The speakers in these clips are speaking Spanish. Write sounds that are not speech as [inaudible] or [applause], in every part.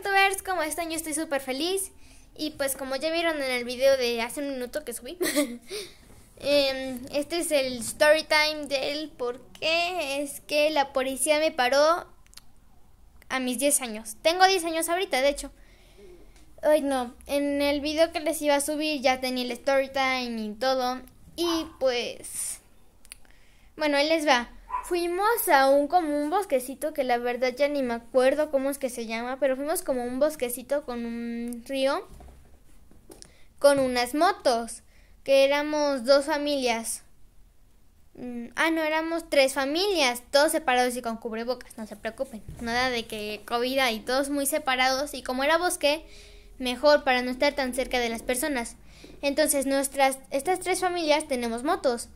como ¿Cómo están? Yo estoy súper feliz. Y pues como ya vieron en el video de hace un minuto que subí, [laughs] em, este es el story time del por qué es que la policía me paró a mis 10 años. Tengo 10 años ahorita, de hecho. Ay, no. En el video que les iba a subir ya tenía el story time y todo. Y pues... Bueno, ahí les va. Fuimos a un como un bosquecito que la verdad ya ni me acuerdo cómo es que se llama, pero fuimos como un bosquecito con un río con unas motos, que éramos dos familias. Mm, ah, no, éramos tres familias, todos separados y con cubrebocas, no se preocupen. Nada de que COVID y todos muy separados. Y como era bosque, mejor para no estar tan cerca de las personas. Entonces, nuestras, estas tres familias tenemos motos.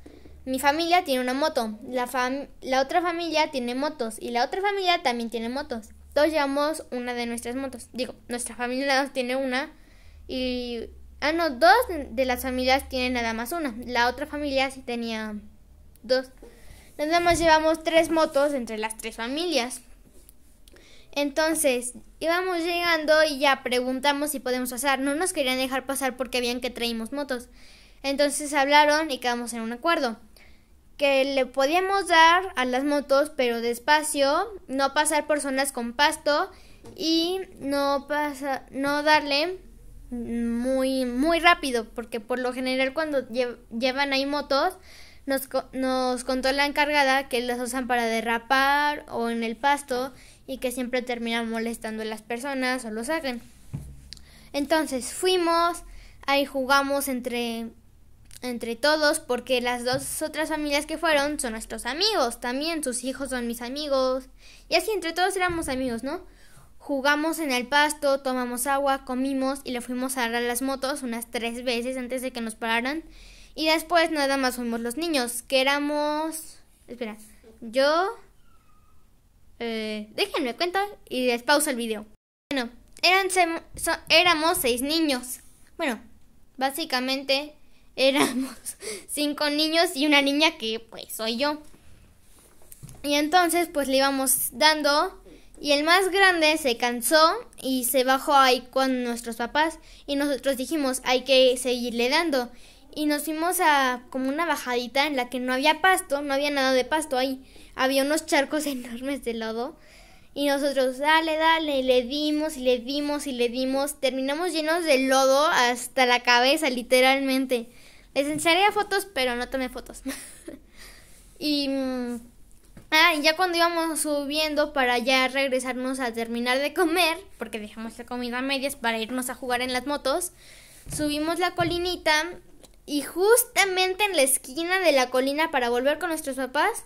Mi familia tiene una moto, la, la otra familia tiene motos y la otra familia también tiene motos. Todos llevamos una de nuestras motos. Digo, nuestra familia tiene una y... Ah, no, dos de las familias tienen nada más una. La otra familia sí tenía dos. Nada más llevamos tres motos entre las tres familias. Entonces, íbamos llegando y ya preguntamos si podemos pasar. No nos querían dejar pasar porque habían que traímos motos. Entonces hablaron y quedamos en un acuerdo que le podíamos dar a las motos, pero despacio, no pasar por zonas con pasto y no no darle muy muy rápido, porque por lo general cuando llevan ahí motos nos, contó la la encargada que las usan para derrapar o en el pasto y que siempre terminan molestando a las personas o lo saquen. Entonces fuimos, ahí jugamos entre entre todos porque las dos otras familias que fueron son nuestros amigos, también sus hijos son mis amigos. Y así entre todos éramos amigos, ¿no? Jugamos en el pasto, tomamos agua, comimos y le fuimos a dar las motos unas tres veces antes de que nos pararan. Y después nada más fuimos los niños, que éramos... Espera, yo... Eh, déjenme cuenta y les pausa el video. Bueno, eran éramos seis niños. Bueno, básicamente éramos [laughs] cinco niños y una niña que pues soy yo. Y entonces pues le íbamos dando y el más grande se cansó y se bajó ahí con nuestros papás y nosotros dijimos hay que seguirle dando. Y nos fuimos a como una bajadita en la que no había pasto, no había nada de pasto ahí. Había unos charcos [laughs] enormes de lodo. Y nosotros, dale, dale, le dimos y le dimos y le dimos. Terminamos llenos de lodo hasta la cabeza, literalmente. Les enseñaría fotos, pero no tomé fotos. [laughs] y... Mm, ah, y ya cuando íbamos subiendo para ya regresarnos a terminar de comer, porque dejamos la comida a medias para irnos a jugar en las motos, subimos la colinita y justamente en la esquina de la colina para volver con nuestros papás,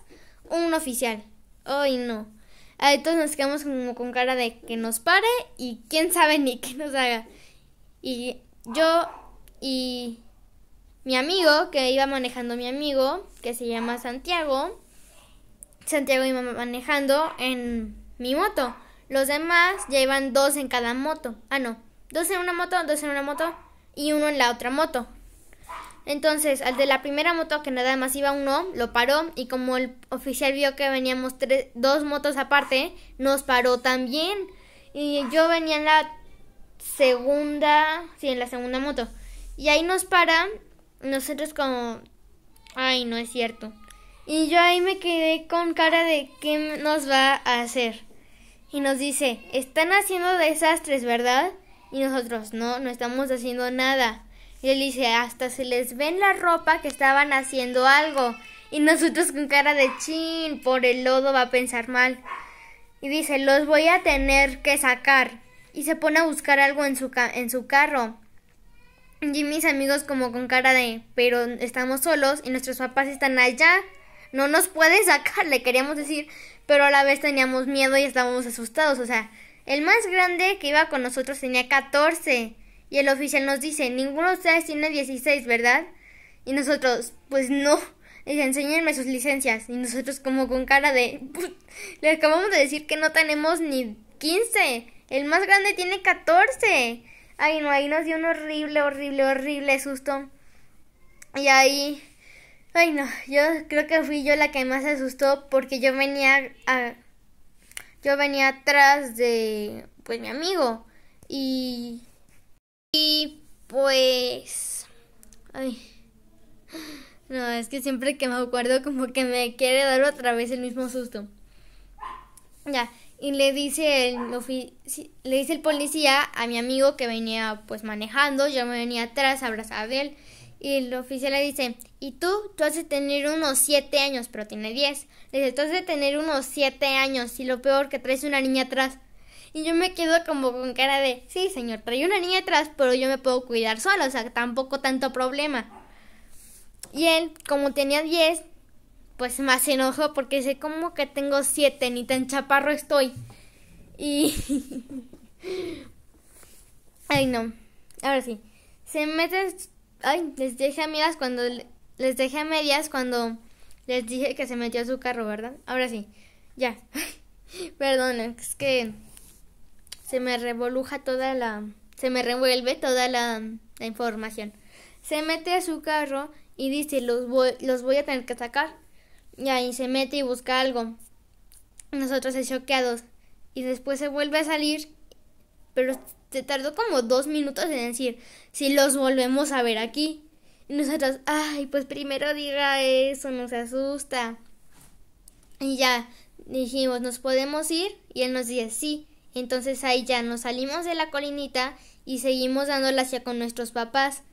un oficial. Ay, no no. Ah, entonces nos quedamos como con cara de que nos pare y quién sabe ni qué nos haga. Y yo y mi amigo, que iba manejando mi amigo, que se llama Santiago, Santiago iba manejando en mi moto. Los demás ya iban dos en cada moto. Ah, no. Dos en una moto, dos en una moto y uno en la otra moto. Entonces, al de la primera moto que nada más iba uno, lo paró y como el oficial vio que veníamos tres, dos motos aparte, nos paró también. Y yo venía en la segunda, sí, en la segunda moto. Y ahí nos para nosotros como, ay, no es cierto. Y yo ahí me quedé con cara de qué nos va a hacer. Y nos dice, están haciendo desastres, ¿verdad? Y nosotros, no, no estamos haciendo nada. Y él dice, hasta se les ve en la ropa que estaban haciendo algo. Y nosotros con cara de chin, por el lodo va a pensar mal. Y dice, los voy a tener que sacar. Y se pone a buscar algo en su, en su carro y mis amigos como con cara de, pero estamos solos y nuestros papás están allá. No nos puede sacar, le queríamos decir, pero a la vez teníamos miedo y estábamos asustados. O sea, el más grande que iba con nosotros tenía 14 y el oficial nos dice, ninguno de ustedes tiene 16, ¿verdad? Y nosotros, pues no. Dice, enséñenme sus licencias. Y nosotros como con cara de... [laughs] Le acabamos de decir que no tenemos ni 15. El más grande tiene 14. Ay, no, ahí nos dio un horrible, horrible, horrible susto. Y ahí, ay no, yo creo que fui yo la que más se asustó porque yo venía yo venía atrás de, pues, mi amigo. Y, y pues, ay, no, es que siempre que me acuerdo como que me quiere dar otra vez el mismo susto. Ya, y le dice el le dice el policía a mi amigo que venía pues manejando, yo me venía atrás abrazaba a él y el oficial le dice, "¿Y tú? Tú has de tener unos siete años, pero tiene 10." Le dice, "Tú has de tener unos siete años y lo peor que traes una niña atrás." Y yo me quedo como con cara de, "Sí, señor, trae una niña atrás, pero yo me puedo cuidar sola, o sea, tampoco tanto problema." Y él, como tenía 10, pues más enojo porque sé como que tengo siete, ni tan chaparro estoy. Y... [laughs] Ay, no. Ahora sí. Se mete. Ay, les dejé medias cuando... Les dejé a medias cuando les dije que se metió a su carro, ¿verdad? Ahora sí. Ya. [laughs] Perdón, es que se me revoluja toda la... Se me revuelve toda la, la información. Se mete a su carro y dice, los los voy a tener que sacar y ahí se mete y busca algo. Nosotros es choqueados y después se vuelve a salir, pero se tardó como dos minutos en decir si los volvemos a ver aquí. Y nosotros, ay, pues primero diga eso, nos asusta. Y ya dijimos, ¿nos podemos ir? Y él nos dice, sí. Entonces ahí ya nos salimos de la colinita y seguimos dándole hacia con nuestros papás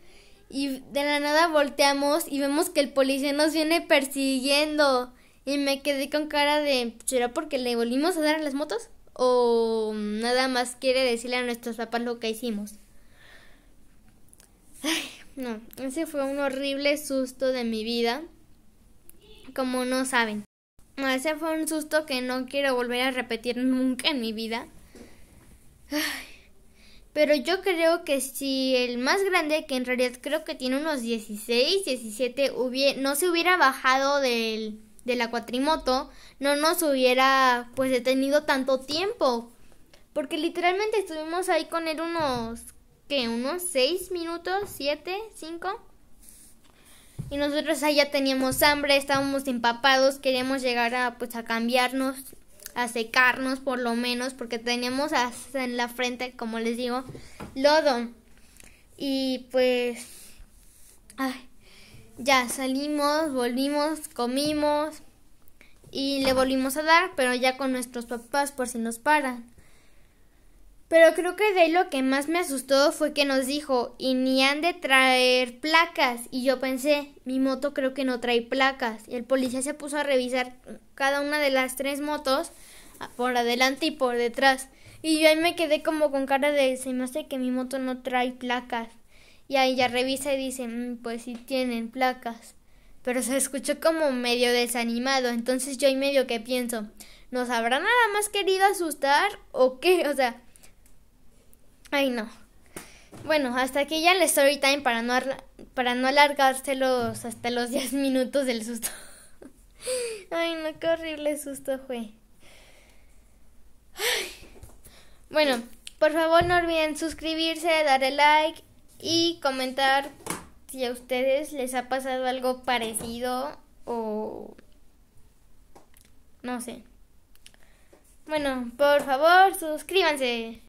y de la nada volteamos y vemos que el policía nos viene persiguiendo. Y me quedé con cara de, ¿será porque le volvimos a dar las motos? ¿O nada más quiere decirle a nuestros papás lo que hicimos? Ay, no, ese fue un horrible susto de mi vida. Como no saben. Ese fue un susto que no quiero volver a repetir nunca en mi vida. Ay. Pero yo creo que si el más grande, que en realidad creo que tiene unos 16, 17, hubiera, no se hubiera bajado del, de la cuatrimoto, no nos hubiera pues detenido tanto tiempo. Porque literalmente estuvimos ahí con él unos, ¿qué? Unos 6 minutos, 7, 5. Y nosotros allá teníamos hambre, estábamos empapados, queríamos llegar a pues a cambiarnos a secarnos por lo menos porque tenemos en la frente, como les digo, lodo. Y pues ya salimos, volvimos, comimos y le volvimos a dar, pero ya con nuestros papás por si nos paran. Pero creo que de ahí lo que más me asustó fue que nos dijo, y ni han de traer placas. Y yo pensé, mi moto creo que no trae placas. Y el policía se puso a revisar cada una de las tres motos, por adelante y por detrás. Y yo ahí me quedé como con cara de, se me que mi moto no trae placas. Y ahí ya revisa y dice, mm, pues sí tienen placas. Pero se escuchó como medio desanimado. Entonces yo ahí medio que pienso, ¿nos habrá nada más querido asustar o qué? O sea... Ay, no. Bueno, hasta aquí ya el story time para no, para no alargárselos hasta los 10 [laughs] minutos del susto. [laughs] Ay, no, qué horrible susto fue. Bueno, por favor no olviden suscribirse, darle like y comentar si a ustedes les ha pasado algo parecido o no sé. Bueno, por favor, suscríbanse.